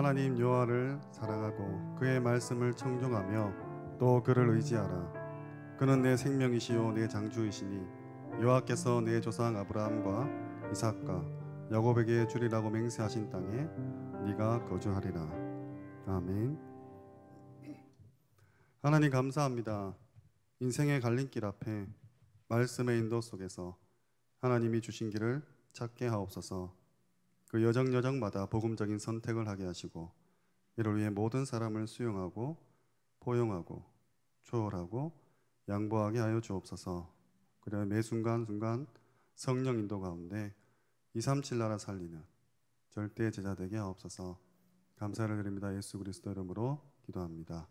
하나님 여호와를 사랑하고 그의 말씀을 청종하며 또 그를 의지하라. 그는 내 생명이시요 내 장주이시니 여호와께서 내 조상 아브라함과 이삭과 야곱에게 주리라고 맹세하신 땅에 네가 거주하리라. 아멘. 하나님 감사합니다. 인생의 갈림길 앞에 말씀의 인도 속에서 하나님이 주신 길을 찾게 하옵소서. 그 여정 여정마다 복음적인 선택을 하게 하시고 이를 위해 모든 사람을 수용하고 포용하고 초월하고 양보하게 하여 주옵소서. 그래야 매 순간 순간 성령 인도 가운데 237 나라 살리는 절대 제자 되게 하옵소서. 감사를 드립니다. 예수 그리스도 이름으로 기도합니다.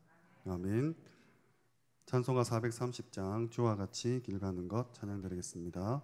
아멘. 찬송가 430장 주와 같이 길 가는 것 찬양 드리겠습니다.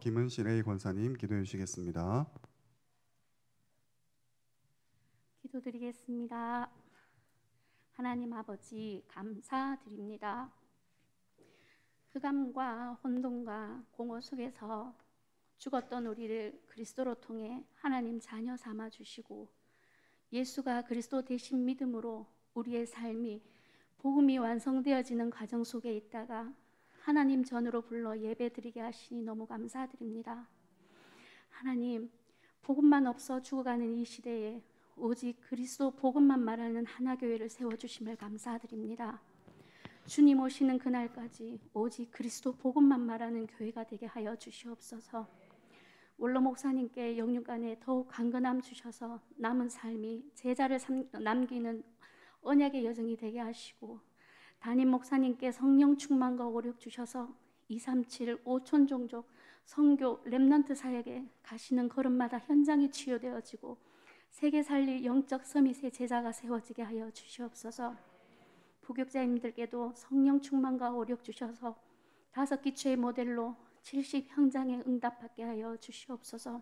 김은실 A 권사님 기도해 주시겠습니다. 기도드리겠습니다. 하나님 아버지 감사드립니다. 흑암과 그 혼돈과 공허 속에서 죽었던 우리를 그리스도로 통해 하나님 자녀 삼아 주시고 예수가 그리스도 대신 믿음으로 우리의 삶이 복음이 완성되어지는 과정 속에 있다가 하나님 전으로 불러 예배드리게 하시니 너무 감사드립니다. 하나님 복음만 없어 죽어가는 이 시대에 오직 그리스도 복음만 말하는 하나 교회를 세워 주심을 감사드립니다. 주님 오시는 그날까지 오직 그리스도 복음만 말하는 교회가 되게 하여 주시옵소서. 원로 목사님께 영육간에 더욱 강건함 주셔서 남은 삶이 제자를 남기는 언약의 여정이 되게 하시고 담임 목사님께 성령 충만과 오력 주셔서 237 5천 종족 성교 렘넌트 사역에 가시는 걸음마다 현장이 치유되어지고 세계 살리 영적 섬이세 제자가 세워지게 하여 주시옵소서. 부격자님들께도 성령 충만과 오력 주셔서 다섯 기초의 모델로 70 현장에 응답받게 하여 주시옵소서.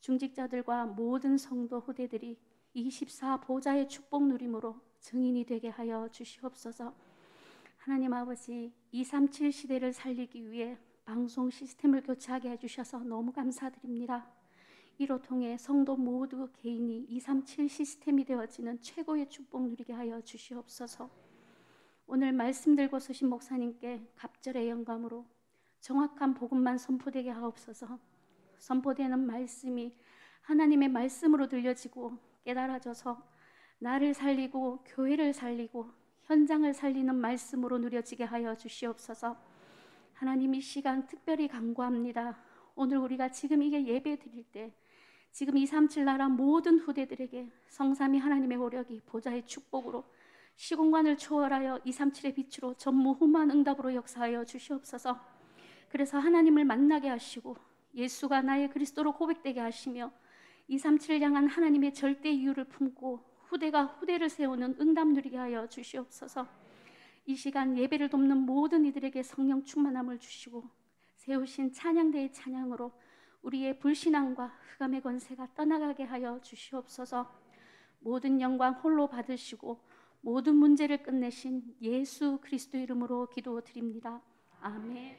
중직자들과 모든 성도 후대들이 24 보좌의 축복 누림으로 증인이 되게 하여 주시옵소서. 하나님 아버지 237 시대를 살리기 위해 방송 시스템을 교체하게 해주셔서 너무 감사드립니다. 이로 통해 성도 모두 개인이 237 시스템이 되어지는 최고의 축복 누리게 하여 주시옵소서. 오늘 말씀 들고 서신 목사님께 갑절의 영감으로 정확한 복음만 선포되게 하옵소서. 선포되는 말씀이 하나님의 말씀으로 들려지고 깨달아져서 나를 살리고 교회를 살리고 현장을 살리는 말씀으로 누려지게 하여 주시옵소서. 하나님 이 시간 특별히 간구합니다. 오늘 우리가 지금 이게 예배 드릴 때 지금 2, 3, 7 나라 모든 후대들에게 성삼이 하나님의 오력이 보좌의 축복으로 시공간을 초월하여 2, 3, 7의 빛으로 전무후무 응답으로 역사하여 주시옵소서. 그래서 하나님을 만나게 하시고 예수가 나의 그리스도로 고백되게 하시며 2, 3, 7을 향한 하나님의 절대 이유를 품고 후대가 후대를 세우는 응답 누리게 하여 주시옵소서. 이 시간 예배를 돕는 모든 이들에게 성령 충만함을 주시고 세우신 찬양대의 찬양으로 우리의 불신앙과 흑암의 권세가 떠나가게 하여 주시옵소서. 모든 영광 홀로 받으시고 모든 문제를 끝내신 예수 그리스도 이름으로 기도드립니다. 아멘.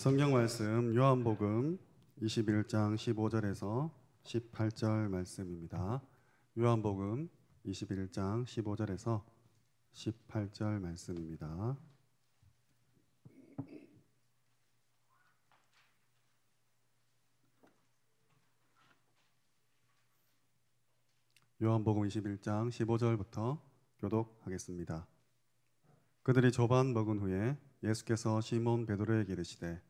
성경 말씀 요한복음 21장 15절에서 18절 말씀입니다. 요한복음 21장 15절에서 18절 말씀입니다. 요한복음 21장 15절부터 교독하겠습니다. 그들이 조반 먹은 후에 예수께서 시몬 베드로에게 이르시되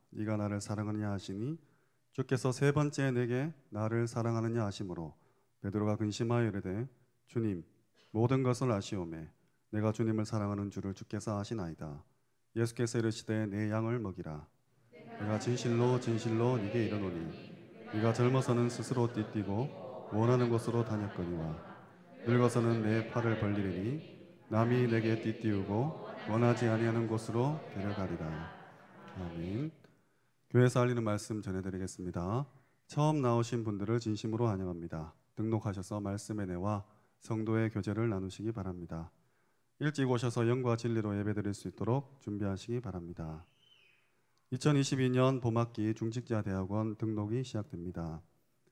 네가 나를 사랑하느냐 하시니 주께서 세 번째 내게 나를 사랑하느냐 하심으로 베드로가 근심하여 이르되 주님 모든 것을 아시오매 내가 주님을 사랑하는 줄을 주께서 아시나이다 예수께서 이르시되 내 양을 먹이라 내가 진실로 진실로 네게 이르노니 네가 젊어서는 스스로 띠뛰고 원하는 곳으로 다녔거니와 늙어서는 내 팔을 벌리리니 남이 내게 띠뛰우고 원하지 아니하는 곳으로 데려가리라 아멘 교회에서 알리는 말씀 전해드리겠습니다. 처음 나오신 분들을 진심으로 환영합니다. 등록하셔서 말씀의 내와 성도의 교제를 나누시기 바랍니다. 일찍 오셔서 영과 진리로 예배드릴 수 있도록 준비하시기 바랍니다. 2022년 봄학기 중직자 대학원 등록이 시작됩니다.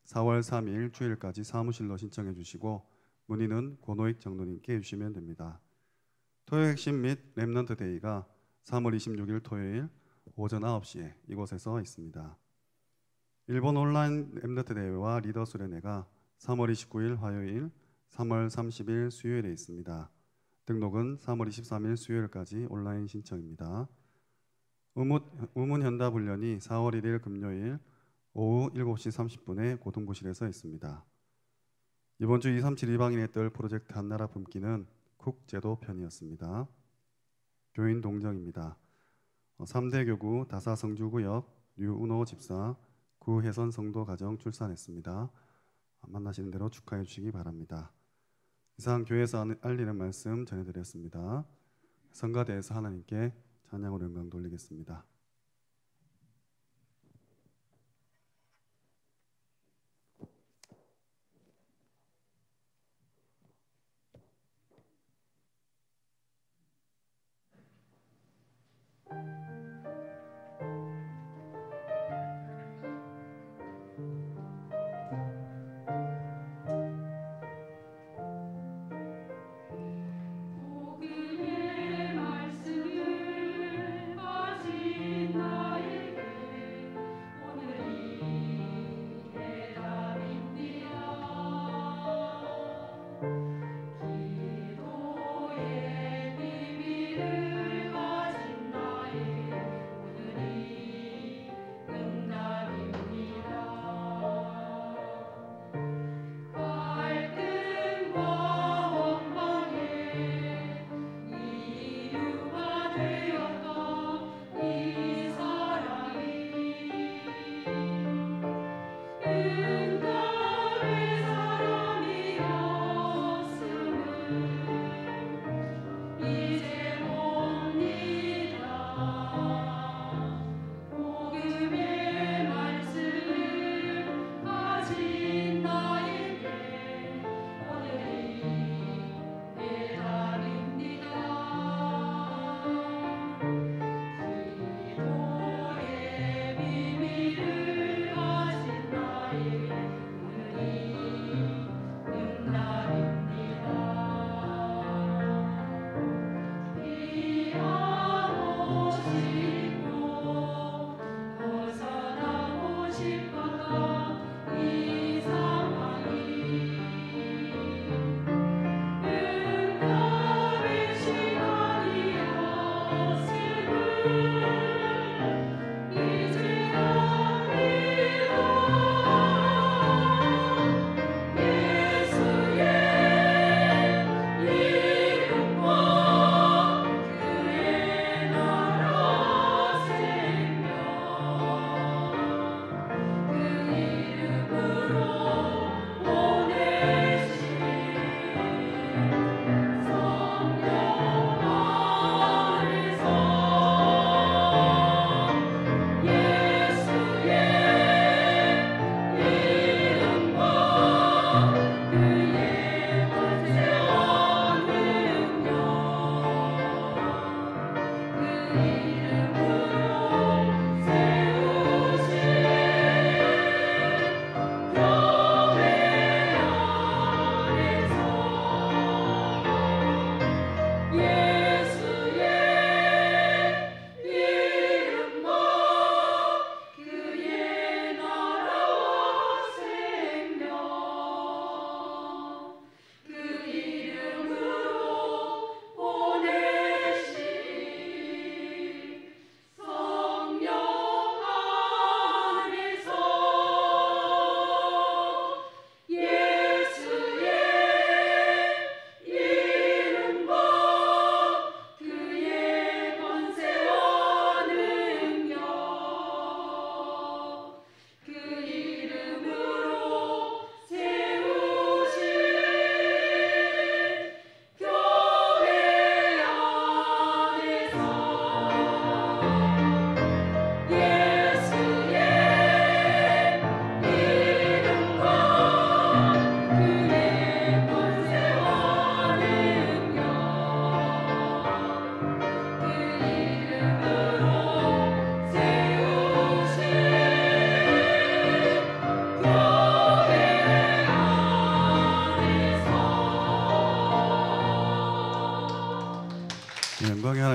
4월 3일 주일까지 사무실로 신청해 주시고 문의는 고노익 장로님께 주시면 됩니다. 토요 핵심 및 랩넌트 데이가 3월 26일 토요일 오전 9시에 이곳에서 있습니다. 일본 온라인 엠더 대회와 리더 수련회가 3월 29일 화요일, 3월 30일 수요일에 있습니다. 등록은 3월 23일 수요일까지 온라인 신청입니다. 의문, 현답 훈련이 4월 1일 금요일 오후 7시 30분에 고등부실에서 있습니다. 이번 주237 이방인의 뜰 프로젝트 한나라 품기는 쿡제도 편이었습니다. 교인 동정입니다. 3대 어, 교구 다사성주구역 류은호 집사 구혜선 성도 가정 출산했습니다. 아, 만나시는 대로 축하해 주시기 바랍니다. 이상 교회에서 알리는 말씀 전해드렸습니다. 성가대에서 하나님께 찬양으로 영광 돌리겠습니다.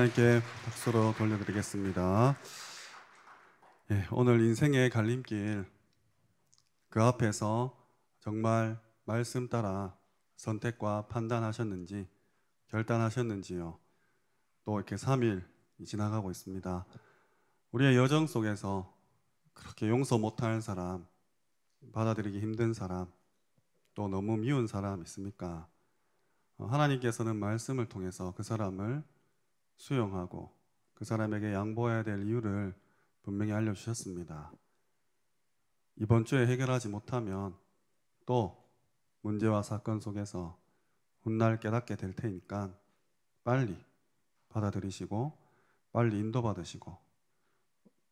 하나님께 박수로 돌려드리겠습니다. 예, 오늘 인생의 갈림길 그 앞에서 정말 말씀 따라 선택과 판단하셨는지 결단하셨는지요. 또 이렇게 3일 지나가고 있습니다. 우리의 여정 속에서 그렇게 용서 못하 사람, 받아들이기 힘든 사람, 또 너무 미운 사람 있습니까? 어, 하나님께서는 말씀을 통해서 그 사람을 수용하고 그 사람에게 양보해야 될 이유를 분명히 알려주셨습니다. 이번 주에 해결하지 못하면 또 문제와 사건 속에서 훗날 깨닫게 될 테니까 빨리 받아들이시고 빨리 인도받으시고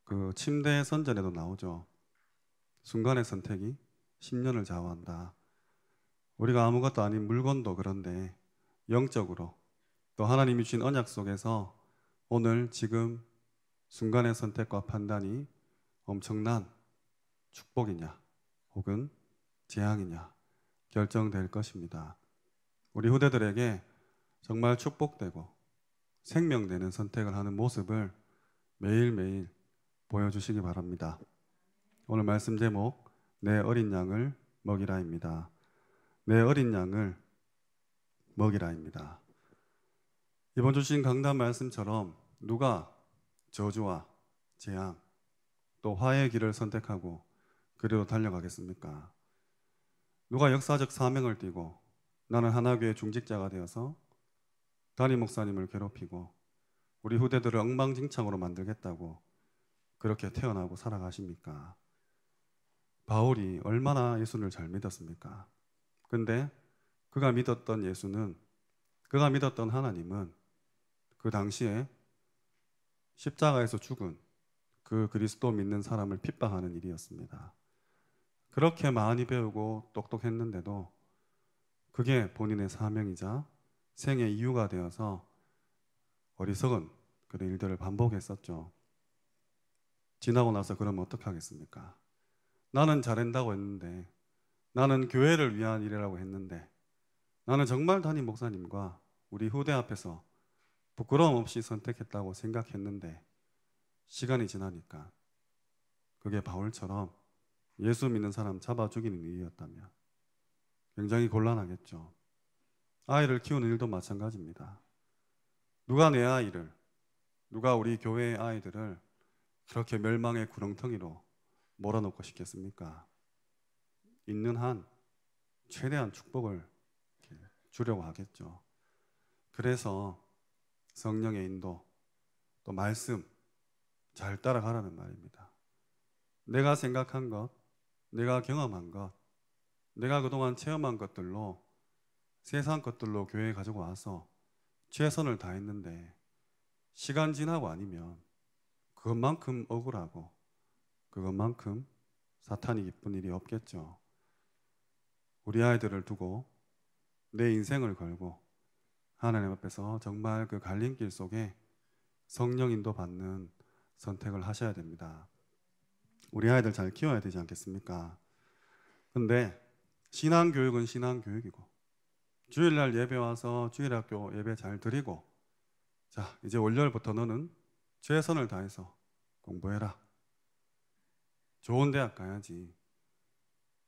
그 침대 선전에도 나오죠. 순간의 선택이 10년을 좌우한다. 우리가 아무것도 아닌 물건도 그런데 영적으로 또 하나님이 주신 언약 속에서 오늘 지금 순간의 선택과 판단이 엄청난 축복이냐 혹은 재앙이냐 결정될 것입니다. 우리 후대들에게 정말 축복되고 생명되는 선택을 하는 모습을 매일매일 보여주시기 바랍니다. 오늘 말씀 제목 내 어린 양을 먹이라입니다. 내 어린 양을 먹이라입니다. 이번 주신 강단 말씀처럼 누가 저주와 재앙 또 화해의 길을 선택하고 그리로 달려가겠습니까? 누가 역사적 사명을 띠고 나는 하나교회 중직자가 되어서 단임 목사님을 괴롭히고 우리 후대들을 엉망진창으로 만들겠다고 그렇게 태어나고 살아가십니까? 바울이 얼마나 예수를 잘 믿었습니까? 근데 그가 믿었던 예수는 그가 믿었던 하나님은 그 당시에 십자가에서 죽은 그 그리스도 믿는 사람을 핍박하는 일이었습니다. 그렇게 많이 배우고 똑똑했는데도 그게 본인의 사명이자 생의 이유가 되어서 어리석은 그런 일들을 반복했었죠. 지나고 나서 그러면 어떻게 하겠습니까? 나는 잘한다고 했는데 나는 교회를 위한 일이라고 했는데 나는 정말 담임 목사님과 우리 후대 앞에서 부끄러움 없이 선택했다고 생각했는데 시간이 지나니까 그게 바울처럼 예수 믿는 사람 잡아 죽이는 일이었다면 굉장히 곤란하겠죠. 아이를 키우는 일도 마찬가지입니다. 누가 내 아이를, 누가 우리 교회의 아이들을 그렇게 멸망의 구렁텅이로 몰아넣고 싶겠습니까? 있는 한 최대한 축복을 주려고 하겠죠. 그래서 성령의 인도, 또 말씀 잘 따라가라는 말입니다. 내가 생각한 것, 내가 경험한 것, 내가 그동안 체험한 것들로 세상 것들로 교회에 가지고 와서 최선을 다했는데 시간 지나고 아니면 그것만큼 억울하고 그것만큼 사탄이 기쁜 일이 없겠죠. 우리 아이들을 두고 내 인생을 걸고 하나님 앞에서 정말 그 갈림길 속에 성령 인도 받는 선택을 하셔야 됩니다. 우리 아이들 잘 키워야 되지 않겠습니까? 근데 신앙 교육은 신앙 교육이고 주일날 예배 와서 주일학교 예배 잘 드리고 자 이제 월요일부터 너는 최선을 다해서 공부해라 좋은 대학 가야지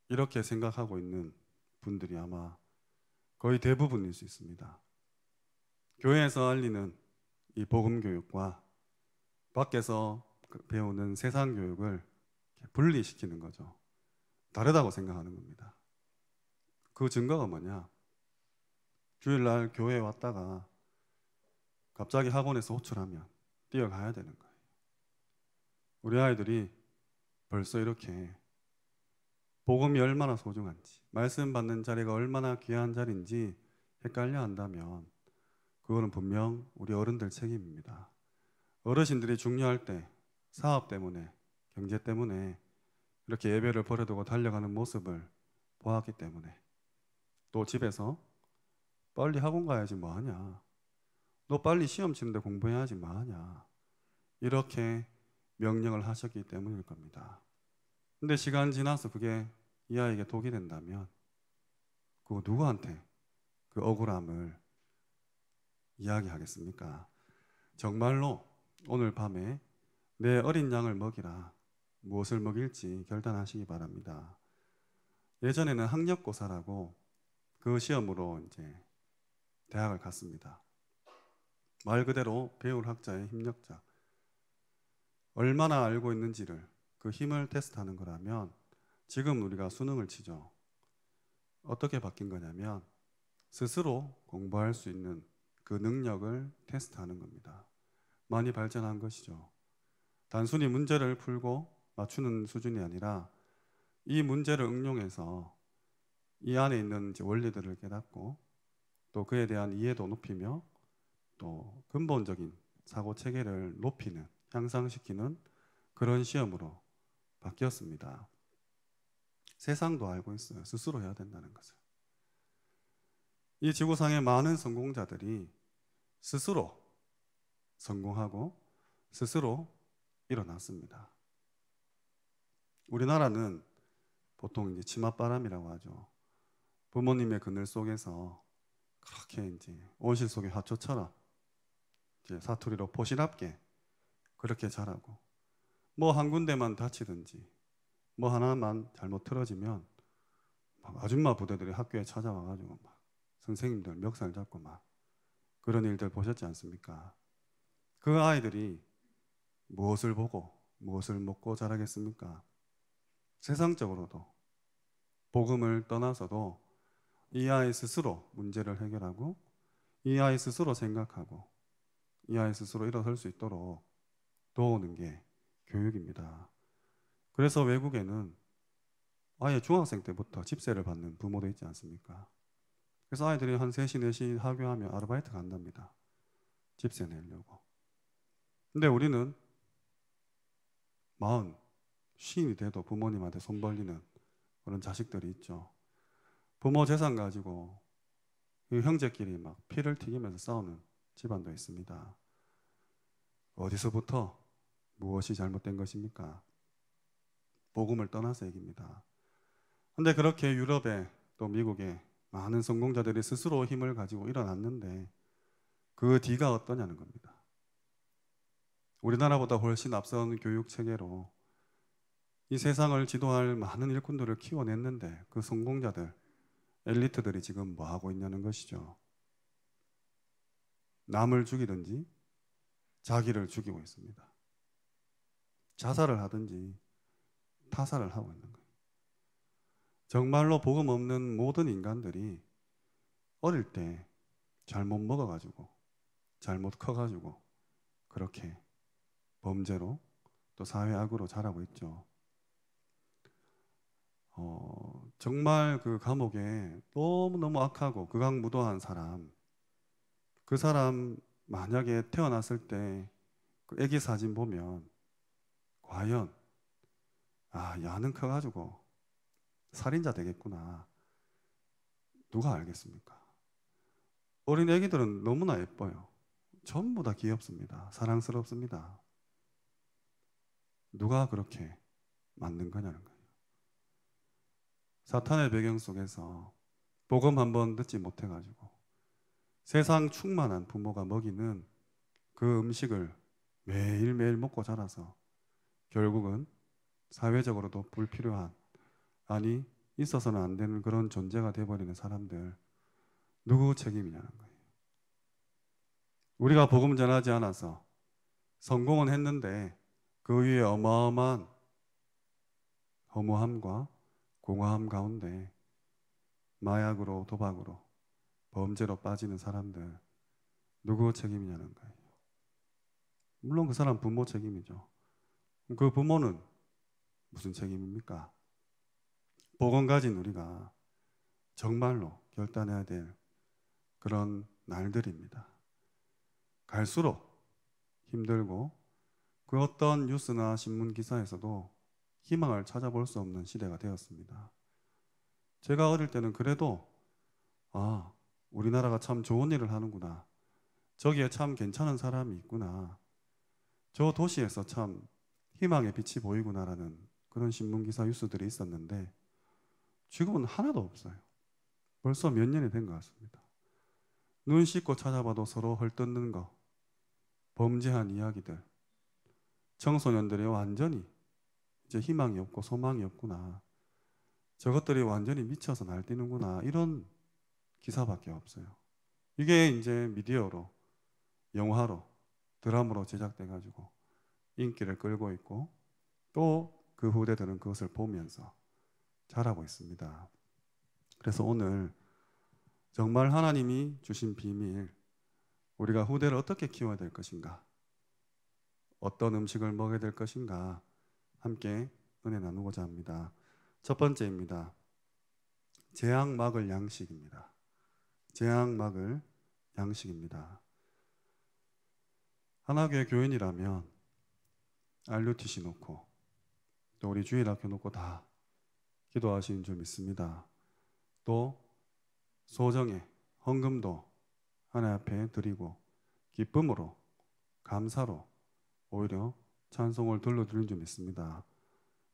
이렇게 생각하고 있는 분들이 아마 거의 대부분일 수 있습니다. 교회에서 알리는 이 복음 교육과 밖에서 그 배우는 세상 교육을 분리시키는 거죠. 다르다고 생각하는 겁니다. 그 증거가 뭐냐? 주일날 교회에 왔다가 갑자기 학원에서 호출하면 뛰어가야 되는 거예요. 우리 아이들이 벌써 이렇게 복음이 얼마나 소중한지, 말씀 받는 자리가 얼마나 귀한 자리인지 헷갈려 한다면 그거는 분명 우리 어른들 책임입니다. 어르신들이 중요할 때 사업 때문에 경제 때문에 이렇게 예배를 버려두고 달려가는 모습을 보았기 때문에 또 집에서 빨리 학원 가야지 뭐하냐 너 빨리 시험 치는데 공부해야지 뭐하냐 이렇게 명령을 하셨기 때문일 겁니다. 근데 시간 지나서 그게 이 아이에게 독이 된다면 그 누구한테 그 억울함을 이야기하겠습니까? 정말로 오늘 밤에 내 어린 양을 먹이라 무엇을 먹일지 결단하시기 바랍니다. 예전에는 학력고사라고 그 시험으로 이제 대학을 갔습니다. 말 그대로 배울 학자의 힘력자. 얼마나 알고 있는지를 그 힘을 테스트하는 거라면 지금 우리가 수능을 치죠. 어떻게 바뀐 거냐면 스스로 공부할 수 있는 그 능력을 테스트하는 겁니다. 많이 발전한 것이죠. 단순히 문제를 풀고 맞추는 수준이 아니라 이 문제를 응용해서 이 안에 있는 원리들을 깨닫고 또 그에 대한 이해도 높이며 또 근본적인 사고 체계를 높이는 향상시키는 그런 시험으로 바뀌었습니다. 세상도 알고 있어요. 스스로 해야 된다는 것을. 이 지구상의 많은 성공자들이 스스로 성공하고 스스로 일어났습니다. 우리나라는 보통 이제 치맛바람이라고 하죠. 부모님의 그늘 속에서 그렇게 이제 온실 속의 화초처럼 이제 사투리로 보시랍게 그렇게 자라고 뭐 한 군데만 다치든지 뭐 하나만 잘못 틀어지면 아줌마 부대들이 학교에 찾아와가지고 막 선생님들 멱살 잡고 막 그런 일들 보셨지 않습니까? 그 아이들이 무엇을 보고 무엇을 먹고 자라겠습니까? 세상적으로도 복음을 떠나서도 이 아이 스스로 문제를 해결하고 이 아이 스스로 생각하고 이 아이 스스로 일어설 수 있도록 도우는 게 교육입니다. 그래서 외국에는 아예 중학생 때부터 집세를 받는 부모도 있지 않습니까? 그래서 아이들이 한 3시, 4시 하교하면 아르바이트 간답니다. 집세 내려고. 근데 우리는 마흔, 시인이 돼도 부모님한테 손 벌리는 그런 자식들이 있죠. 부모 재산 가지고 형제끼리 막 피를 튀기면서 싸우는 집안도 있습니다. 어디서부터 무엇이 잘못된 것입니까? 복음을 떠나서 얘기입니다. 근데 그렇게 유럽에 또 미국에 많은 성공자들이 스스로 힘을 가지고 일어났는데 그 뒤가 어떠냐는 겁니다. 우리나라보다 훨씬 앞선 교육 체계로 이 세상을 지도할 많은 일꾼들을 키워냈는데 그 성공자들, 엘리트들이 지금 뭐 하고 있냐는 것이죠. 남을 죽이든지 자기를 죽이고 있습니다. 자살을 하든지 타살을 하고 있는 정말로 복음 없는 모든 인간들이 어릴 때 잘못 먹어가지고 잘못 커가지고 그렇게 범죄로 또 사회악으로 자라고 있죠. 어, 정말 그 감옥에 너무너무 악하고 극악무도한 사람, 그 사람 만약에 태어났을 때그 애기 사진 보면 과연 아, 야는 커가지고 살인자 되겠구나. 누가 알겠습니까? 어린 애기들은 너무나 예뻐요. 전부 다 귀엽습니다. 사랑스럽습니다. 누가 그렇게 만든 거냐는 거예요. 사탄의 배경 속에서 복음 한번 듣지 못해 가지고 세상 충만한 부모가 먹이는 그 음식을 매일매일 먹고 자라서 결국은 사회적으로도 불필요한 아니 있어서는 안 되는 그런 존재가 돼버리는 사람들 누구 책임이냐는 거예요. 우리가 복음 전하지 않아서 성공은 했는데 그 위에 어마어마한 허무함과 공허함 가운데 마약으로 도박으로 범죄로 빠지는 사람들 누구 책임이냐는 거예요. 물론 그 사람 부모 책임이죠. 그 부모는 무슨 책임입니까? 복음 가진 우리가 정말로 결단해야 될 그런 날들입니다. 갈수록 힘들고 그 어떤 뉴스나 신문 기사에서도 희망을 찾아볼 수 없는 시대가 되었습니다. 제가 어릴 때는 그래도 아, 우리나라가 참 좋은 일을 하는구나. 저기에 참 괜찮은 사람이 있구나. 저 도시에서 참 희망의 빛이 보이구나라는 그런 신문 기사 뉴스들이 있었는데 지금은 하나도 없어요. 벌써 몇 년이 된 것 같습니다. 눈 씻고 찾아봐도 서로 헐뜯는 거, 범죄한 이야기들, 청소년들이 완전히 이제 희망이 없고 소망이 없구나. 저것들이 완전히 미쳐서 날뛰는구나. 이런 기사밖에 없어요. 이게 이제 미디어로, 영화로, 드라마로 제작돼가지고 인기를 끌고 있고 또 그 후대들은 그것을 보면서 자라고 있습니다. 그래서 오늘 정말 하나님이 주신 비밀, 우리가 후대를 어떻게 키워야 될 것인가, 어떤 음식을 먹어야 될 것인가, 함께 은혜 나누고자 합니다. 첫 번째입니다. 재앙 막을 양식입니다. 재앙 막을 양식입니다. 하나교회 교인이라면 알루티시 놓고 또 우리 주일학교 놓고 다 기도하시줄 믿습니다. 또 소정의 헌금도 하나 앞에 드리고 기쁨으로 감사로 오히려 찬송을 둘러드리는줄 믿습니다.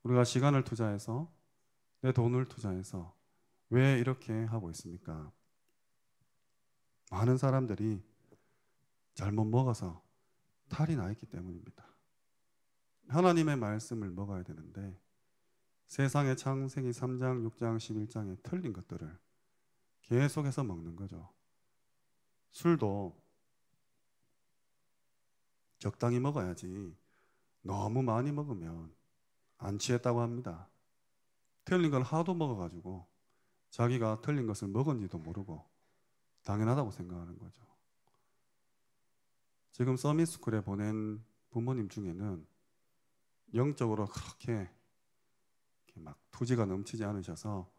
우리가 시간을 투자해서 내 돈을 투자해서 왜 이렇게 하고 있습니까? 많은 사람들이 잘못 먹어서 탈이 나 있기 때문입니다. 하나님의 말씀을 먹어야 되는데 세상의 창생이 3장, 6장, 11장에 틀린 것들을 계속해서 먹는 거죠. 술도 적당히 먹어야지 너무 많이 먹으면 안 취했다고 합니다. 틀린 걸 하도 먹어가지고 자기가 틀린 것을 먹은지도 모르고 당연하다고 생각하는 거죠. 지금 서밋스쿨에 보낸 부모님 중에는 영적으로 그렇게 막 토지가 넘치지 않으셔서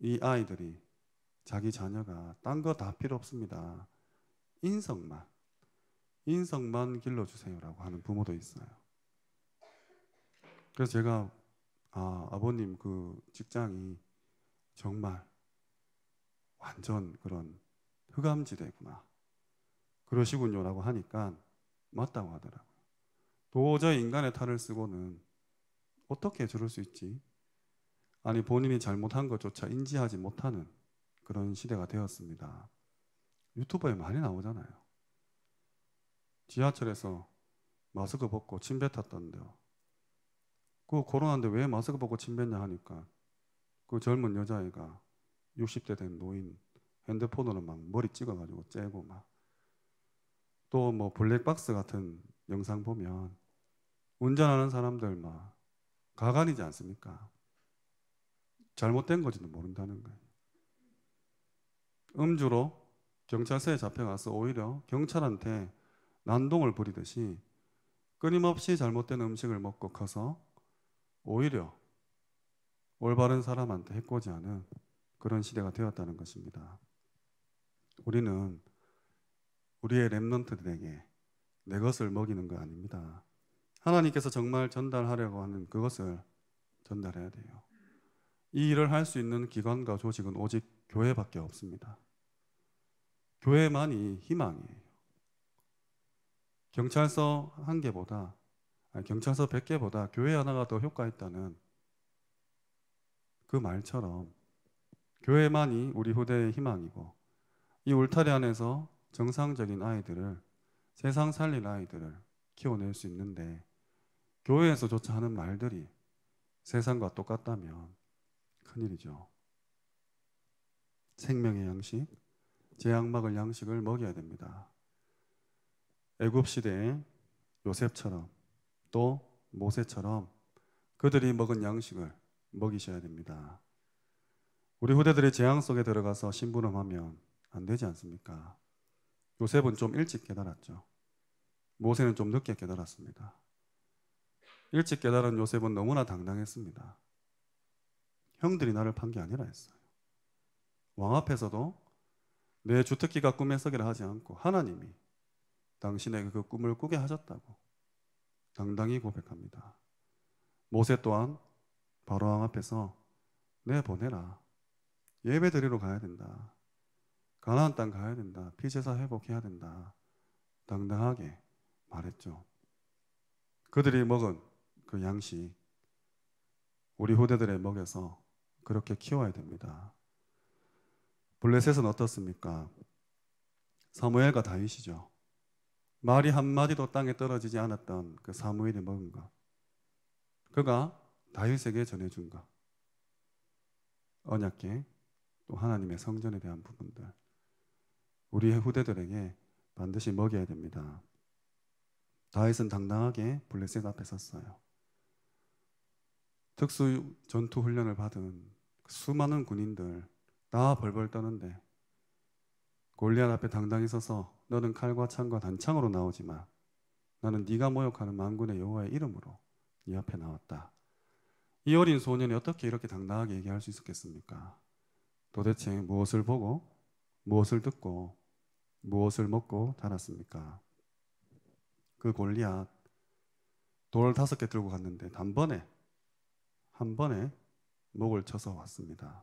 이 아이들이 자기 자녀가 딴 거 다 필요 없습니다. 인성만 인성만 길러주세요라고 하는 부모도 있어요. 그래서 제가 아, 아버님 그 직장이 정말 완전 그런 흑암지대구나. 그러시군요라고 하니까 맞다고 하더라고요. 도저히 인간의 탈을 쓰고는 어떻게 저럴 수 있지? 아니 본인이 잘못한 것조차 인지하지 못하는 그런 시대가 되었습니다. 유튜버에 많이 나오잖아요. 지하철에서 마스크 벗고 침 뱉었던데요. 그 코로나인데 왜 마스크 벗고 침 뱉냐 하니까 그 젊은 여자애가 60대 된 노인 핸드폰으로 막 머리 찍어가지고 째고 막 또 뭐 블랙박스 같은 영상 보면 운전하는 사람들 막 가관이지 않습니까? 잘못된 거지도 모른다는 거예요. 음주로 경찰서에 잡혀가서 오히려 경찰한테 난동을 부리듯이 끊임없이 잘못된 음식을 먹고 커서 오히려 올바른 사람한테 해코지 하는 그런 시대가 되었다는 것입니다. 우리는 우리의 랩런트들에게 내 것을 먹이는 거 아닙니다. 하나님께서 정말 전달하려고 하는 그것을 전달해야 돼요. 이 일을 할 수 있는 기관과 조직은 오직 교회밖에 없습니다. 교회만이 희망이에요. 경찰서 한 개보다 경찰서 1개보다 교회 하나가 더 효과 있다는 그 말처럼 교회만이 우리 후대의 희망이고 이 울타리 안에서 정상적인 아이들을 세상 살릴 아이들을 키워낼 수 있는데 교회에서조차 하는 말들이 세상과 똑같다면 큰일이죠. 생명의 양식, 제약 막을 양식을 먹여야 됩니다. 애굽 시대에 요셉처럼 또 모세처럼 그들이 먹은 양식을 먹이셔야 됩니다. 우리 후대들이 재앙 속에 들어가서 신부름하면 안 되지 않습니까? 요셉은 좀 일찍 깨달았죠. 모세는 좀 늦게 깨달았습니다. 일찍 깨달은 요셉은 너무나 당당했습니다. 형들이 나를 판 게 아니라 했어요. 왕 앞에서도 내 주특기가 꿈에 서기를 하지 않고 하나님이 당신에게 그 꿈을 꾸게 하셨다고 당당히 고백합니다. 모세 또한 바로왕 앞에서 내보내라. 예배 드리러 가야 된다. 가나안 땅 가야 된다. 피제사 회복해야 된다. 당당하게 말했죠. 그들이 먹은 그 양식 우리 후대들의 먹여서 그렇게 키워야 됩니다. 블레셋은 어떻습니까? 사무엘과 다윗이죠. 말이 한마디도 땅에 떨어지지 않았던 그 사무엘이 먹은 것. 그가 다윗에게 전해준 것. 언약계, 또 하나님의 성전에 대한 부분들. 우리의 후대들에게 반드시 먹여야 됩니다. 다윗은 당당하게 블레셋 앞에 섰어요. 특수 전투 훈련을 받은 수많은 군인들 다 벌벌 떠는데 골리앗 앞에 당당히 서서 너는 칼과 창과 단창으로 나오지만 나는 네가 모욕하는 만군의 여호와의 이름으로 네 앞에 나왔다. 이 어린 소년이 어떻게 이렇게 당당하게 얘기할 수 있었겠습니까? 도대체 무엇을 보고 무엇을 듣고 무엇을 먹고 달았습니까? 그 골리앗 돌 다섯 개 들고 갔는데 단번에 한 번에 목을 쳐서 왔습니다.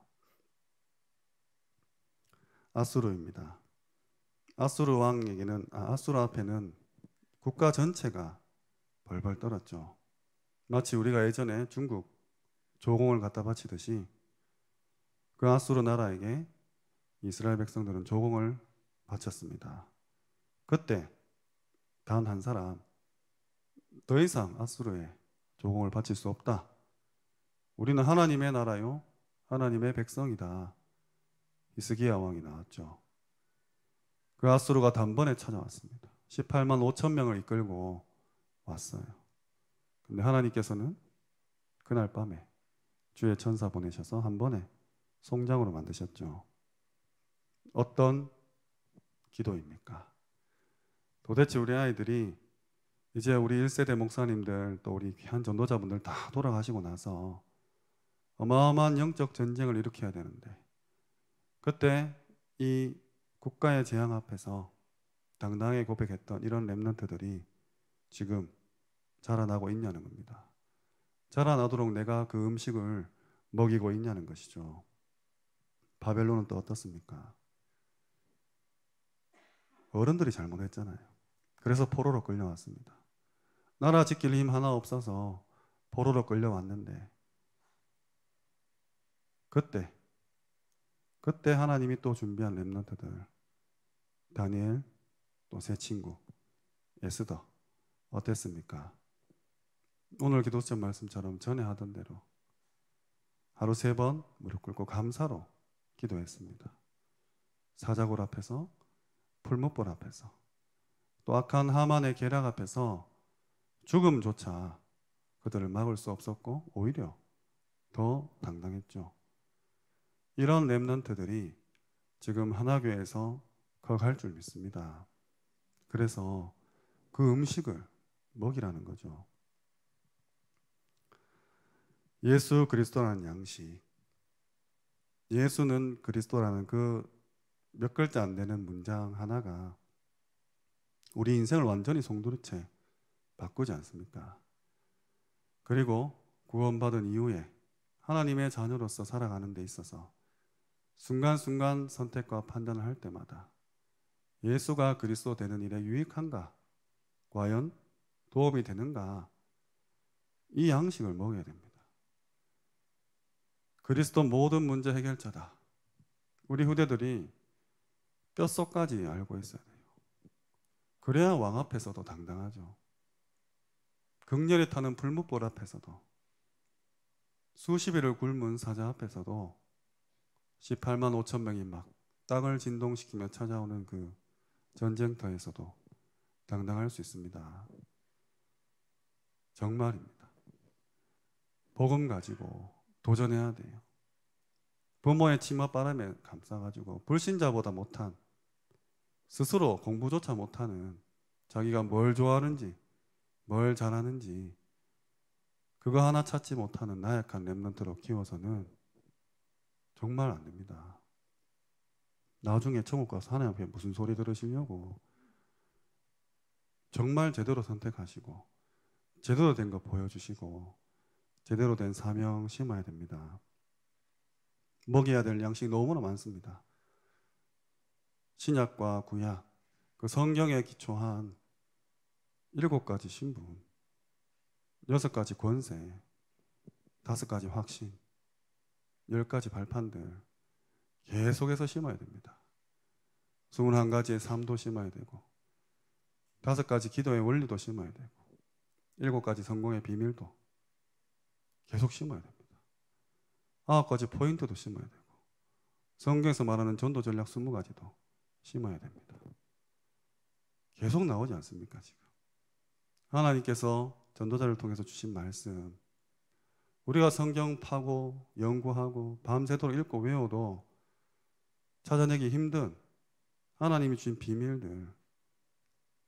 아수르입니다. 아수르 왕에게는 아, 아수르 앞에는 국가 전체가 벌벌 떨었죠. 마치 우리가 예전에 중국 조공을 갖다 바치듯이 그 아수르 나라에게 이스라엘 백성들은 조공을 바쳤습니다. 그때 단 한 사람 더 이상 아수르에 조공을 바칠 수 없다. 우리는 하나님의 나라요, 하나님의 백성이다. 이스기야 왕이 나왔죠. 그 아수르가 단번에 찾아왔습니다. 18만 5천 명을 이끌고 왔어요. 근데 하나님께서는 그날 밤에 주의 천사 보내셔서 한 번에 송장으로 만드셨죠. 어떤 기도입니까? 도대체 우리 아이들이 이제 우리 1세대 목사님들 또 우리 귀한 전도자분들 다 돌아가시고 나서 어마어마한 영적 전쟁을 일으켜야 되는데 그때 이 국가의 재앙 앞에서 당당히 고백했던 이런 랩런트들이 지금 자라나고 있냐는 겁니다. 자라나도록 내가 그 음식을 먹이고 있냐는 것이죠. 바벨론은 또 어떻습니까? 어른들이 잘못했잖아요. 그래서 포로로 끌려왔습니다. 나라 지킬 힘 하나 없어서 포로로 끌려왔는데 그때 그때 하나님이 또 준비한 렘넌트들 다니엘 또 새 친구 에스더 어땠습니까? 오늘 기도점 말씀처럼 전에 하던 대로 하루 세 번 무릎 꿇고 감사로 기도했습니다. 사자골 앞에서 풀목볼 앞에서 또 악한 하만의 계략 앞에서 죽음조차 그들을 막을 수 없었고 오히려 더 당당했죠. 이런 랩런트들이 지금 하나교에서거갈줄 믿습니다. 그래서 그 음식을 먹이라는 거죠. 예수 그리스도라는 양식. 예수는 그리스도라는 그 몇 글자 안 되는 문장 하나가 우리 인생을 완전히 송두리째 바꾸지 않습니까? 그리고 구원받은 이후에 하나님의 자녀로서 살아가는 데 있어서 순간순간 선택과 판단을 할 때마다 예수가 그리스도 되는 일에 유익한가? 과연 도움이 되는가? 이 양식을 먹어야 됩니다. 그리스도 모든 문제 해결자다. 우리 후대들이 뼛속까지 알고 있어야 돼요. 그래야 왕 앞에서도 당당하죠. 극렬히 타는 불무벌 앞에서도 수십일을 굶은 사자 앞에서도 18만 5천 명이 막 땅을 진동시키며 찾아오는 그 전쟁터에서도 당당할 수 있습니다. 정말입니다. 복음 가지고 도전해야 돼요. 부모의 치마 바람에 감싸가지고 불신자보다 못한 스스로 공부조차 못하는 자기가 뭘 좋아하는지 뭘 잘하는지 그거 하나 찾지 못하는 나약한 랩런트로 키워서는 정말 안 됩니다. 나중에 천국 가서 하나님 앞에 무슨 소리 들으시려고 정말 제대로 선택하시고 제대로 된 거 보여주시고 제대로 된 사명 심어야 됩니다. 먹여야 될 양식 너무나 많습니다. 신약과 구약, 그 성경에 기초한 일곱 가지 신분, 여섯 가지 권세, 다섯 가지 확신, 열 가지 발판들 계속해서 심어야 됩니다. 21가지의 삶도 심어야 되고 다섯 가지 기도의 원리도 심어야 되고 일곱 가지 성공의 비밀도 계속 심어야 됩니다. 아홉 가지 포인트도 심어야 되고 성경에서 말하는 전도 전략 20가지도 심어야 됩니다. 계속 나오지 않습니까, 지금? 하나님께서 전도자를 통해서 주신 말씀 우리가 성경 파고 연구하고 밤새도록 읽고 외워도 찾아내기 힘든 하나님이 주신 비밀들,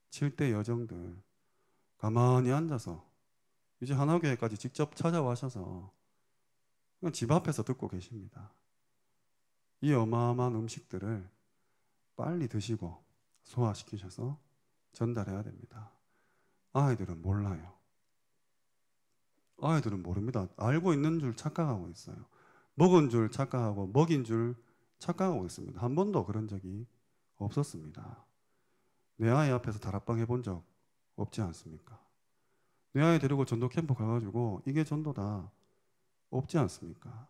7대 여정들, 가만히 앉아서 이제 하나교회까지 직접 찾아와셔서 집 앞에서 듣고 계십니다. 이 어마어마한 음식들을 빨리 드시고 소화시키셔서 전달해야 됩니다. 아이들은 몰라요. 아이들은 모릅니다. 알고 있는 줄 착각하고 있어요. 먹은 줄 착각하고 먹인 줄 착각하고 있습니다. 한 번도 그런 적이 없었습니다. 내 아이 앞에서 다락방 해본 적 없지 않습니까? 내 아이 데리고 전도 캠프 가가지고 이게 전도다 없지 않습니까?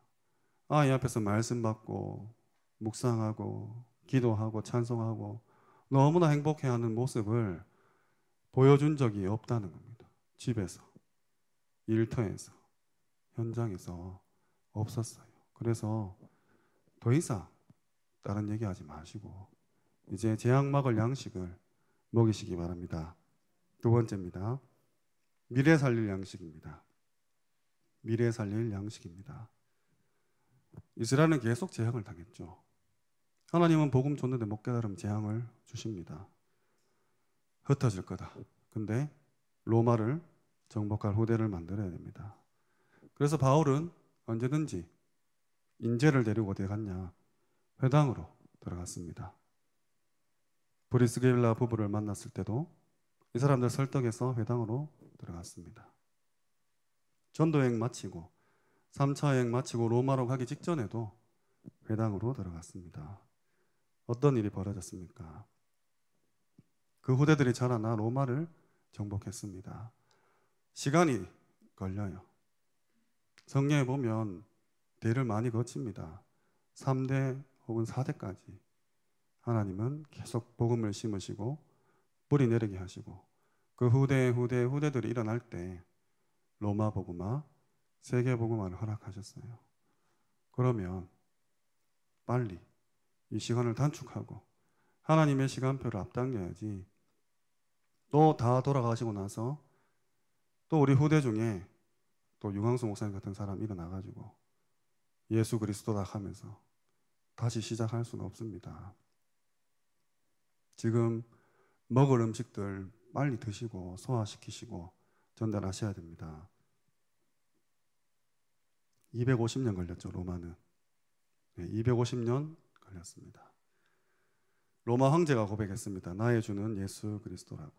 아이 앞에서 말씀 받고 묵상하고 기도하고 찬송하고 너무나 행복해하는 모습을 보여준 적이 없다는 겁니다. 집에서. 일터에서 현장에서 없었어요. 그래서 더 이상 다른 얘기하지 마시고 이제 제약 막을 양식을 먹이시기 바랍니다. 두 번째입니다. 미래 살릴 양식입니다. 미래 살릴 양식입니다. 이스라엘은 계속 재앙을 당했죠. 하나님은 복음 줬는데 못 깨달음 재앙을 주십니다. 흩어질 거다. 근데 로마를 정복할 후대를 만들어야 됩니다. 그래서 바울은 언제든지 인재를 데리고 어디 갔냐? 회당으로 들어갔습니다. 브리스길라 게 부부를 만났을 때도 이 사람들 설득해서 회당으로 들어갔습니다. 전도행 마치고 3차 행 마치고 로마로 가기 직전에도 회당으로 들어갔습니다. 어떤 일이 벌어졌습니까? 그 후대들이 자라나 로마를 정복했습니다. 시간이 걸려요. 성경에 보면 대를 많이 거칩니다. 3대 혹은 4대까지 하나님은 계속 복음을 심으시고 뿌리 내리게 하시고 그 후대 후대 후대들이 일어날 때 로마 복음화, 세계 복음화를 허락하셨어요. 그러면 빨리 이 시간을 단축하고 하나님의 시간표를 앞당겨야지 또 다 돌아가시고 나서 또 우리 후대 중에 또 유광수 목사님 같은 사람 일어나가지고 예수 그리스도다 하면서 다시 시작할 수는 없습니다. 지금 먹을 음식들 빨리 드시고 소화시키시고 전달하셔야 됩니다. 250년 걸렸죠, 로마는. 네, 250년 걸렸습니다. 로마 황제가 고백했습니다. 나의 주는 예수 그리스도라고.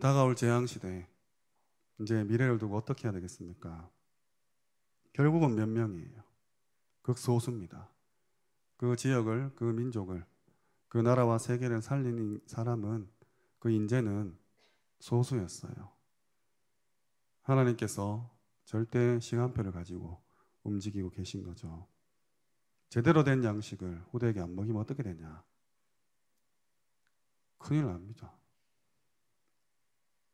다가올 재앙 시대에 이제 미래를 두고 어떻게 해야 되겠습니까? 결국은 몇 명이에요. 극소수입니다. 그 지역을, 그 민족을, 그 나라와 세계를 살리는 사람은 그 인재는 소수였어요. 하나님께서 절대 시간표를 가지고 움직이고 계신 거죠. 제대로 된 양식을 후대에게 안 먹이면 어떻게 되냐? 큰일 납니다.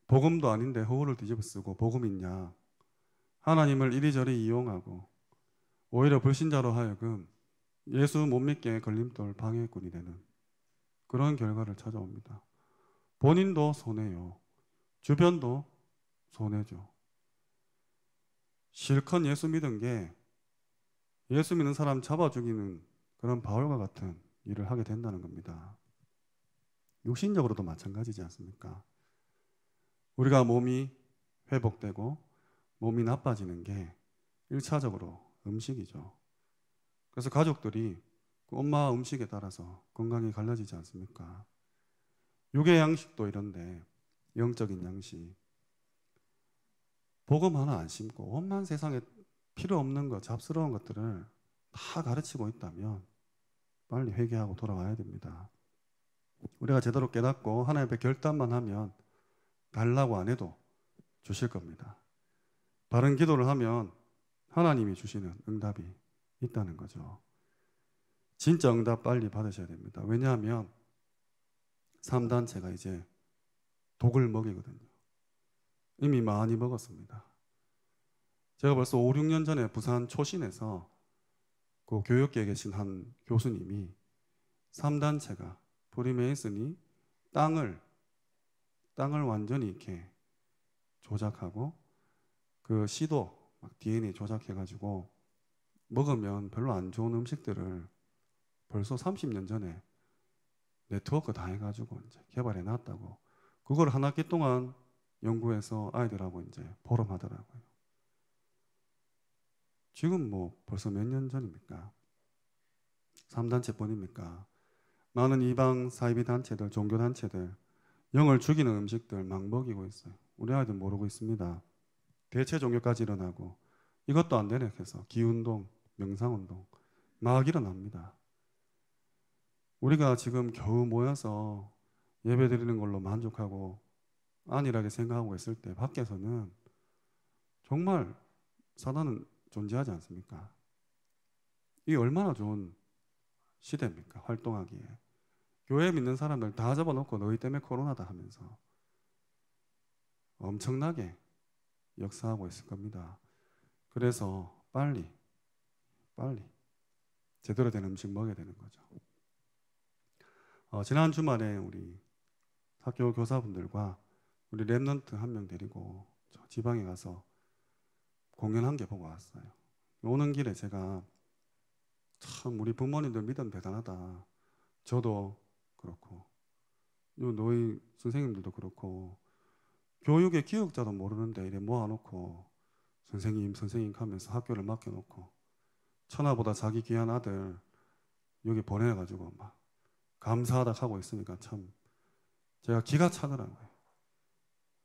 복음도 아닌데 허울을 뒤집어 쓰고 복음 있냐. 하나님을 이리저리 이용하고 오히려 불신자로 하여금 예수 못 믿게 걸림돌 방해꾼이 되는 그런 결과를 찾아옵니다. 본인도 손해요. 주변도 손해죠. 실컷 예수 믿은 게 예수 믿는 사람 잡아 죽이는 그런 바울과 같은 일을 하게 된다는 겁니다. 육신적으로도 마찬가지지 않습니까? 우리가 몸이 회복되고 몸이 나빠지는 게 1차적으로 음식이죠. 그래서 가족들이 그 엄마 음식에 따라서 건강이 갈라지지 않습니까? 육의 양식도 이런데 영적인 양식. 복음 하나 안 심고 원만 세상에 필요 없는 것, 잡스러운 것들을 다 가르치고 있다면 빨리 회개하고 돌아와야 됩니다. 우리가 제대로 깨닫고 하나님 앞에 결단만 하면 달라고 안 해도 주실 겁니다. 바른 기도를 하면 하나님이 주시는 응답이 있다는 거죠. 진짜 응답 빨리 받으셔야 됩니다. 왜냐하면 3단체가 이제 독을 먹이거든요. 이미 많이 먹었습니다. 제가 벌써 5, 6년 전에 부산 초신에서 그 교육계에 계신 한 교수님이 3단체가 프리메이슨이 땅을 땅을 완전히 이렇게 조작하고 그 씨도 막 DNA 조작해가지고 먹으면 별로 안 좋은 음식들을 벌써 30년 전에 네트워크 다 해가지고 이제 개발해 놨다고 그걸 한 학기 동안 연구해서 아이들하고 이제 보름하더라고요. 지금 뭐 벌써 몇 년 전입니까? 3단체뿐입니까? 많은 이방 사이비 단체들, 종교 단체들 영을 죽이는 음식들 막 먹이고 있어요. 우리 아이들 모르고 있습니다. 대체 종교까지 일어나고 이것도 안 되네 그래서 기운동, 명상운동 막 일어납니다. 우리가 지금 겨우 모여서 예배 드리는 걸로 만족하고 안일하게 생각하고 있을 때 밖에서는 정말 사단은 존재하지 않습니까? 이 얼마나 좋은 시대입니까? 활동하기에. 교회 믿는 사람들 다 잡아놓고 너희 때문에 코로나다 하면서 엄청나게 역사하고 있을 겁니다. 그래서 빨리, 빨리 제대로 된 음식 먹어야 되는 거죠. 어, 지난 주말에 우리 학교 교사분들과 우리 랩런트한 명 데리고 지방에 가서 공연한 게 보고 왔어요. 오는 길에 제가 참 우리 부모님들 믿음 대단하다. 저도 그렇고 요 노이 선생님들도 그렇고 교육의 기억자도 모르는데 이래 모아놓고 선생님 선생님 하면서 학교를 맡겨놓고 천하보다 자기 귀한 아들 여기 보내가지고 막 감사하다 하고 있으니까 참 제가 기가 차더라고요.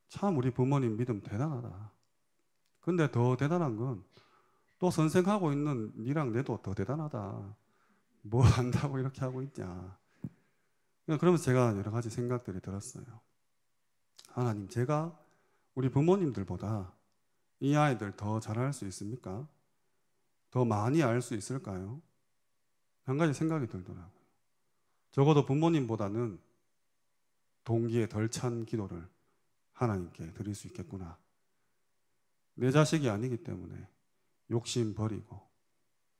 참 우리 부모님 믿음 대단하다. 근데 더 대단한 건 또 선생하고 있는 니랑 내도 더 대단하다. 뭐 한다고 이렇게 하고 있냐. 그러니까 그러면 제가 여러 가지 생각들이 들었어요. 하나님, 제가 우리 부모님들보다 이 아이들 더 잘할 수 있습니까? 더 많이 알 수 있을까요? 한 가지 생각이 들더라고요. 적어도 부모님보다는 동기에 덜 찬 기도를 하나님께 드릴 수 있겠구나. 내 자식이 아니기 때문에 욕심 버리고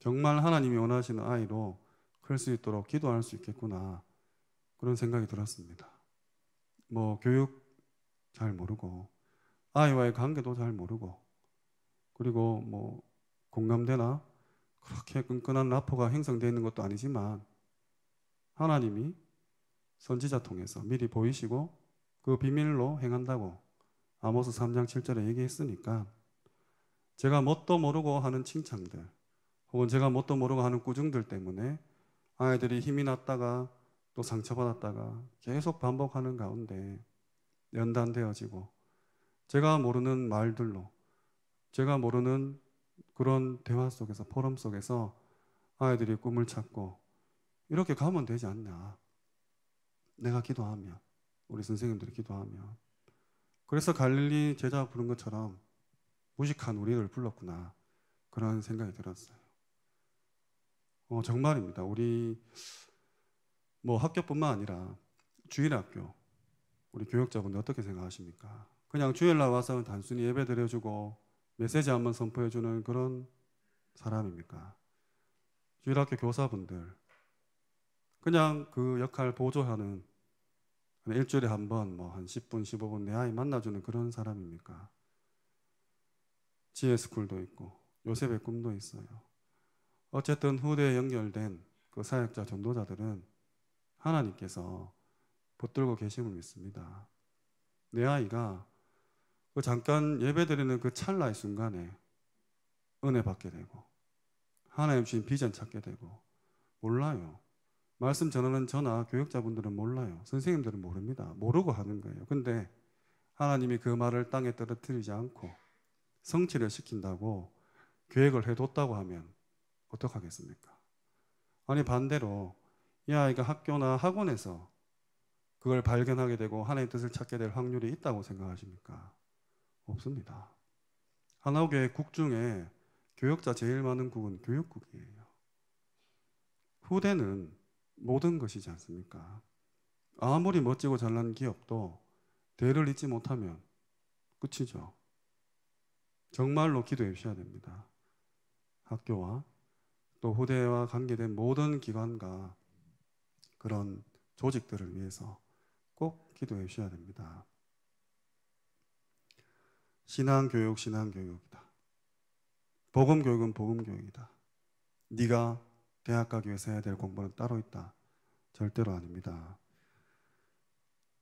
정말 하나님이 원하시는 아이로 클 수 있도록 기도할 수 있겠구나. 그런 생각이 들었습니다. 뭐 교육 잘 모르고 아이와의 관계도 잘 모르고 그리고 뭐 공감대나 그렇게 끈끈한 라포가 형성되어 있는 것도 아니지만 하나님이 선지자 통해서 미리 보이시고 그 비밀로 행한다고 아모스 3장 7절에 얘기했으니까 제가 뭣도 모르고 하는 칭찬들 혹은 제가 뭣도 모르고 하는 꾸중들 때문에 아이들이 힘이 났다가 또 상처받았다가 계속 반복하는 가운데 연단되어지고 제가 모르는 말들로 제가 모르는 그런 대화 속에서 포럼 속에서 아이들이 꿈을 찾고 이렇게 가면 되지 않냐. 내가 기도하면 우리 선생님들이 기도하면 그래서 갈릴리 제자 부른 것처럼 무식한 우리를 불렀구나 그런 생각이 들었어요. 어, 정말입니다. 우리 뭐 학교뿐만 아니라 주일 학교 우리 교육자분들 어떻게 생각하십니까? 그냥 주일 날 와서 단순히 예배 드려주고 메시지 한번 선포해주는 그런 사람입니까? 주일 학교 교사분들 그냥 그 역할 보조하는 일주일에 한번뭐 한 10분 15분 내 아이 만나주는 그런 사람입니까? 지혜스쿨도 있고 요셉의 꿈도 있어요. 어쨌든 후대에 연결된 그 사역자 전도자들은 하나님께서 붙들고 계심을 믿습니다. 내 아이가 그 잠깐 예배드리는 그 찰나의 순간에 은혜 받게 되고 하나님 주신 비전 찾게 되고 몰라요. 말씀 전하는 저나 교육자분들은 몰라요. 선생님들은 모릅니다. 모르고 하는 거예요. 근데 하나님이 그 말을 땅에 떨어뜨리지 않고 성취를 시킨다고 계획을 해뒀다고 하면 어떡하겠습니까? 아니 반대로 이 아이가 학교나 학원에서 그걸 발견하게 되고 하나의 뜻을 찾게 될 확률이 있다고 생각하십니까? 없습니다. 하나교회 국 중에 교역자 제일 많은 국은 교육국이에요. 후대는 모든 것이지 않습니까? 아무리 멋지고 잘난 기업도 대를 잊지 못하면 끝이죠. 정말로 기도해 주셔야 됩니다. 학교와 또 후대와 관계된 모든 기관과 그런 조직들을 위해서 꼭 기도해 주셔야 됩니다. 신앙 교육, 신앙 교육이다. 복음 교육은 복음 교육이다. 네가 대학 가기 위해서 해야 될 공부는 따로 있다. 절대로 아닙니다.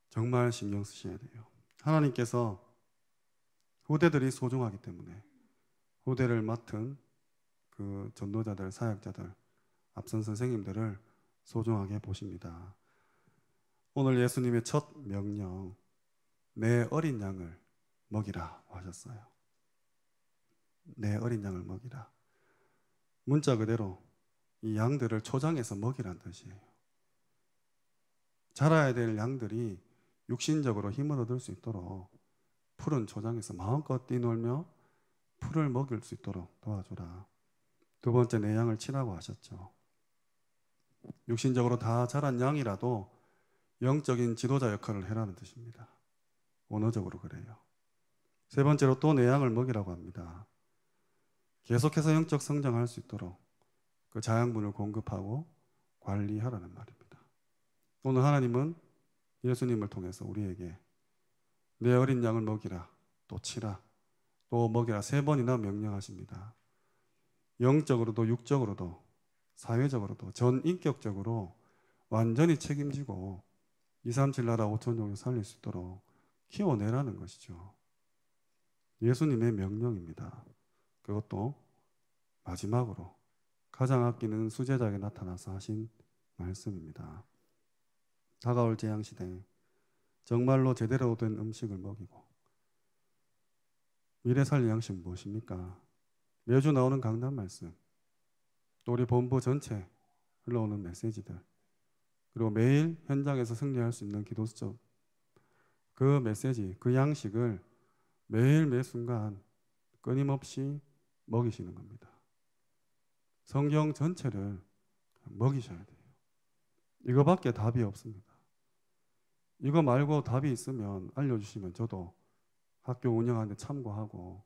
정말 신경 쓰셔야 돼요. 하나님께서 후대들이 소중하기 때문에 후대를 맡은 그 전도자들, 사역자들, 앞선 선생님들을 소중하게 보십니다. 오늘 예수님의 첫 명령, 내 어린 양을 먹이라 하셨어요. 내 어린 양을 먹이라. 문자 그대로 이 양들을 초장해서 먹이란 뜻이에요. 자라야 될 양들이 육신적으로 힘을 얻을 수 있도록 풀은 초장에서 마음껏 뛰놀며 풀을 먹일 수 있도록 도와주라. 두 번째 내 양을 치라고 하셨죠. 육신적으로 다 자란 양이라도 영적인 지도자 역할을 해라는 뜻입니다. 원어적으로 그래요. 세 번째로 또 내 양을 먹이라고 합니다. 계속해서 영적 성장할 수 있도록 그 자양분을 공급하고 관리하라는 말입니다. 오늘 하나님은 예수님을 통해서 우리에게 내 어린 양을 먹이라, 또 치라, 또 먹이라 세 번이나 명령하십니다. 영적으로도 육적으로도 사회적으로도 전 인격적으로 완전히 책임지고 2, 3, 7 나라 5천 종류 살릴 수 있도록 키워내라는 것이죠. 예수님의 명령입니다. 그것도 마지막으로 가장 아끼는 수제자에게 나타나서 하신 말씀입니다. 다가올 재앙 시대에 정말로 제대로 된 음식을 먹이고 미래 살 양식 무엇입니까? 매주 나오는 강단 말씀 또 우리 본부 전체 흘러오는 메시지들 그리고 매일 현장에서 승리할 수 있는 기도 수첩 그 메시지 그 양식을 매일 매 순간 끊임없이 먹이시는 겁니다. 성경 전체를 먹이셔야 돼요. 이거밖에 답이 없습니다. 이거 말고 답이 있으면 알려주시면 저도 학교 운영하는데 참고하고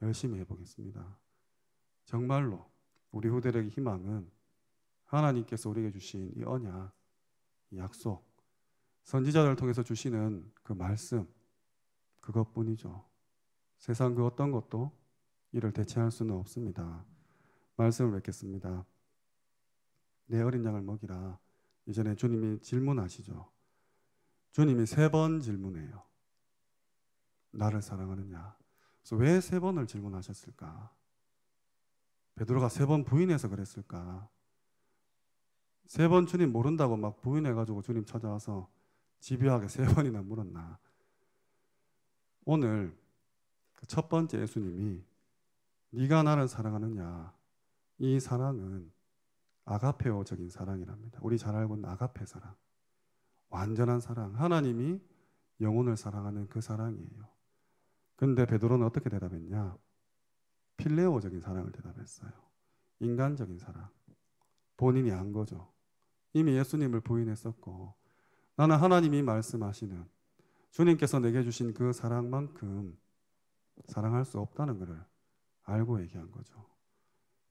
열심히 해보겠습니다. 정말로 우리 후대에게 희망은 하나님께서 우리에게 주신 이 언약, 이 약속, 선지자들을 통해서 주시는 그 말씀, 그것뿐이죠. 세상 그 어떤 것도 이를 대체할 수는 없습니다. 말씀을 맺겠습니다. 내 어린 양을 먹이라. 이전에 주님이 질문하시죠. 주님이 세 번 질문해요. 나를 사랑하느냐. 그래서 왜 세 번을 질문하셨을까? 베드로가 세 번 부인해서 그랬을까? 세 번 주님 모른다고 막 부인해가지고 주님 찾아와서 집요하게 세 번이나 물었나? 오늘 그 첫 번째 예수님이 네가 나를 사랑하느냐? 이 사랑은 아가페오적인 사랑이랍니다. 우리 잘 알고 있는 아가페 사랑. 완전한 사랑. 하나님이 영혼을 사랑하는 그 사랑이에요. 근데 베드로는 어떻게 대답했냐? 필레오적인 사랑을 대답했어요. 인간적인 사랑. 본인이 안 거죠. 이미 예수님을 부인했었고 나는 하나님이 말씀하시는 주님께서 내게 주신 그 사랑만큼 사랑할 수 없다는 것을 알고 얘기한 거죠.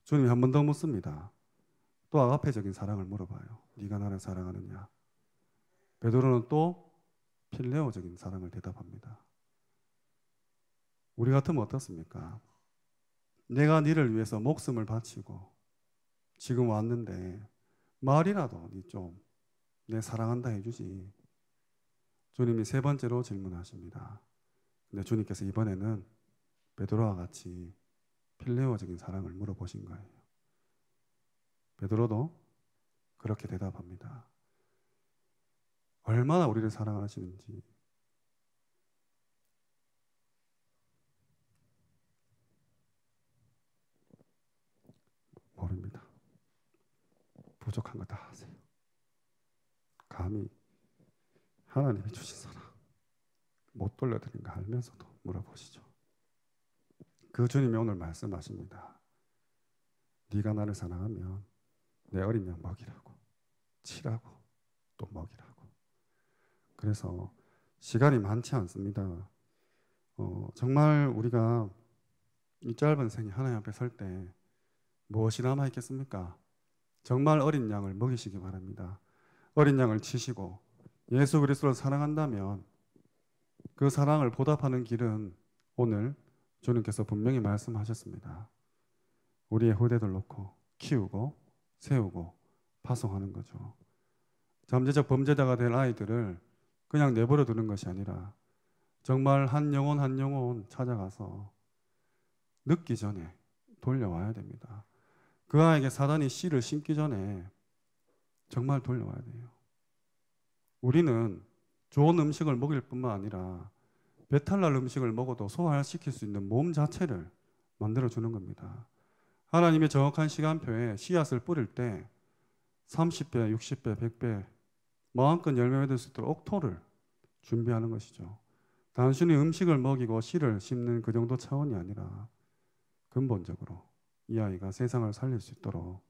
주님이 한 번 더 묻습니다. 또 아가페적인 사랑을 물어봐요. 네가 나를 사랑하느냐? 베드로는 또 필레오적인 사랑을 대답합니다. 우리 같으면 어떻습니까? 내가 너를 위해서 목숨을 바치고 지금 왔는데 말이라도 좀 내 사랑한다 해주지. 주님이 세 번째로 질문하십니다. 근데 주님께서 이번에는 베드로와 같이 필레오적인 사랑을 물어보신 거예요. 베드로도 그렇게 대답합니다. 얼마나 우리를 사랑하시는지 부족한 거다 아세요. 감히 하나님이 주신 사랑 못 돌려드린 거 알면서도 물어보시죠. 그 주님이 오늘 말씀하십니다. 네가 나를 사랑하면 내 어린 양 먹이라고 치라고 또 먹이라고. 그래서 시간이 많지 않습니다. 어, 정말 우리가 이 짧은 생이 하나님 앞에 설 때 무엇이 남아 있겠습니까? 정말 어린 양을 먹이시기 바랍니다. 어린 양을 치시고 예수 그리스도를 사랑한다면 그 사랑을 보답하는 길은 오늘 주님께서 분명히 말씀하셨습니다. 우리의 후대들 놓고 키우고 세우고 파송하는 거죠. 잠재적 범죄자가 될 아이들을 그냥 내버려 두는 것이 아니라 정말 한 영혼 한 영혼 찾아가서 늦기 전에 돌려와야 됩니다. 그 아이에게 사단이 씨를 심기 전에 정말 돌려와야 돼요. 우리는 좋은 음식을 먹일 뿐만 아니라 배탈날 음식을 먹어도 소화시킬 수 있는 몸 자체를 만들어 주는 겁니다. 하나님의 정확한 시간표에 씨앗을 뿌릴 때 30배, 60배, 100배 마음껏 열매 맺을 수 있도록 옥토를 준비하는 것이죠. 단순히 음식을 먹이고 씨를 심는 그 정도 차원이 아니라 근본적으로 이 아이가 세상을 살릴 수 있도록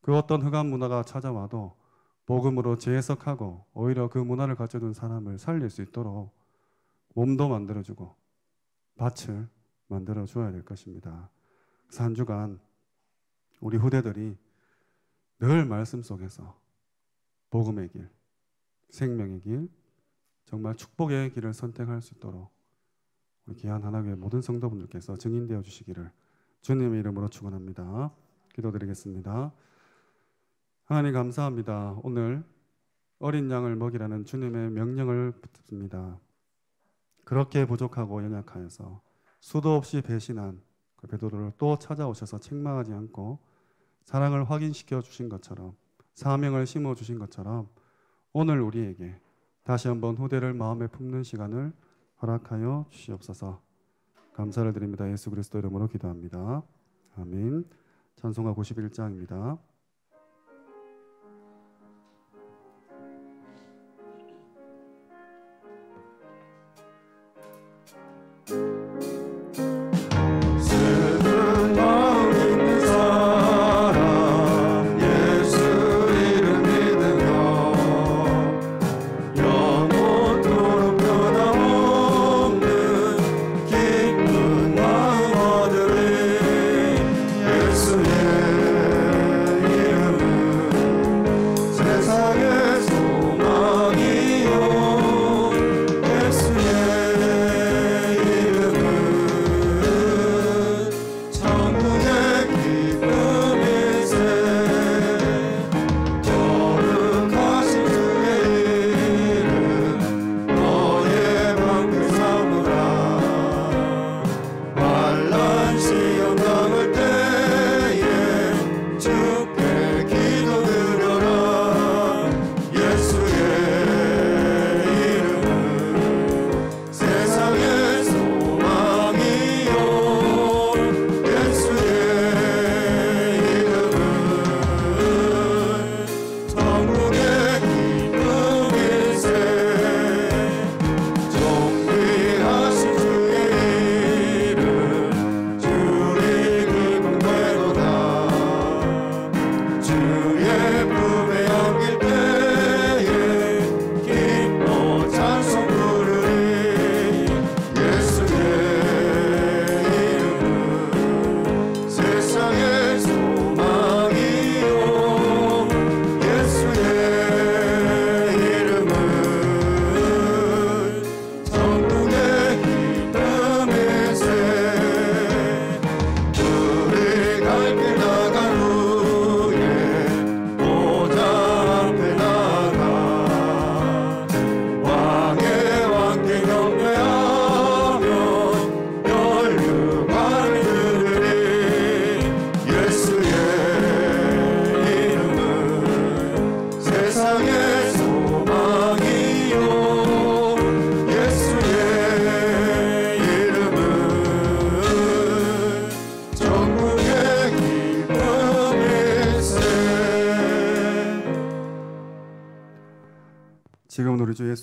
그 어떤 흑암 문화가 찾아와도 복음으로 재해석하고 오히려 그 문화를 가져둔 사람을 살릴 수 있도록 몸도 만들어주고 밭을 만들어 줘야될 것입니다. 그래서 한 주간 우리 후대들이 늘 말씀 속에서 복음의 길, 생명의 길, 정말 축복의 길을 선택할 수 있도록 우리 귀한 하나교회 모든 성도분들께서 증인되어 주시기를 주님의 이름으로 축원합니다. 기도드리겠습니다. 하나님 감사합니다. 오늘 어린 양을 먹이라는 주님의 명령을 붙듭니다. 그렇게 부족하고 연약하여서 수도 없이 배신한 그 베드로를 또 찾아오셔서 책망하지 않고 사랑을 확인시켜 주신 것처럼 사명을 심어 주신 것처럼 오늘 우리에게 다시 한번 후대를 마음에 품는 시간을 허락하여 주시옵소서. 감사를 드립니다. 예수 그리스도 이름으로 기도합니다. 아멘. 찬송가 91장입니다.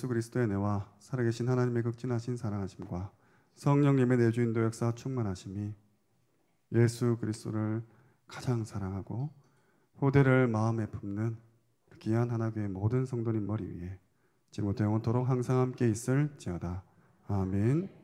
그리스도의 내와 살아계신 하나님의 극진하신 사랑하심과 성령님의 내주인도 역사 충만하심이 예수 그리스도를 가장 사랑하고 호대를 마음에 품는 그 귀한 하나교의 모든 성도님 머리 위에 지금부터 영원토록 항상 함께 있을지어다. 아멘.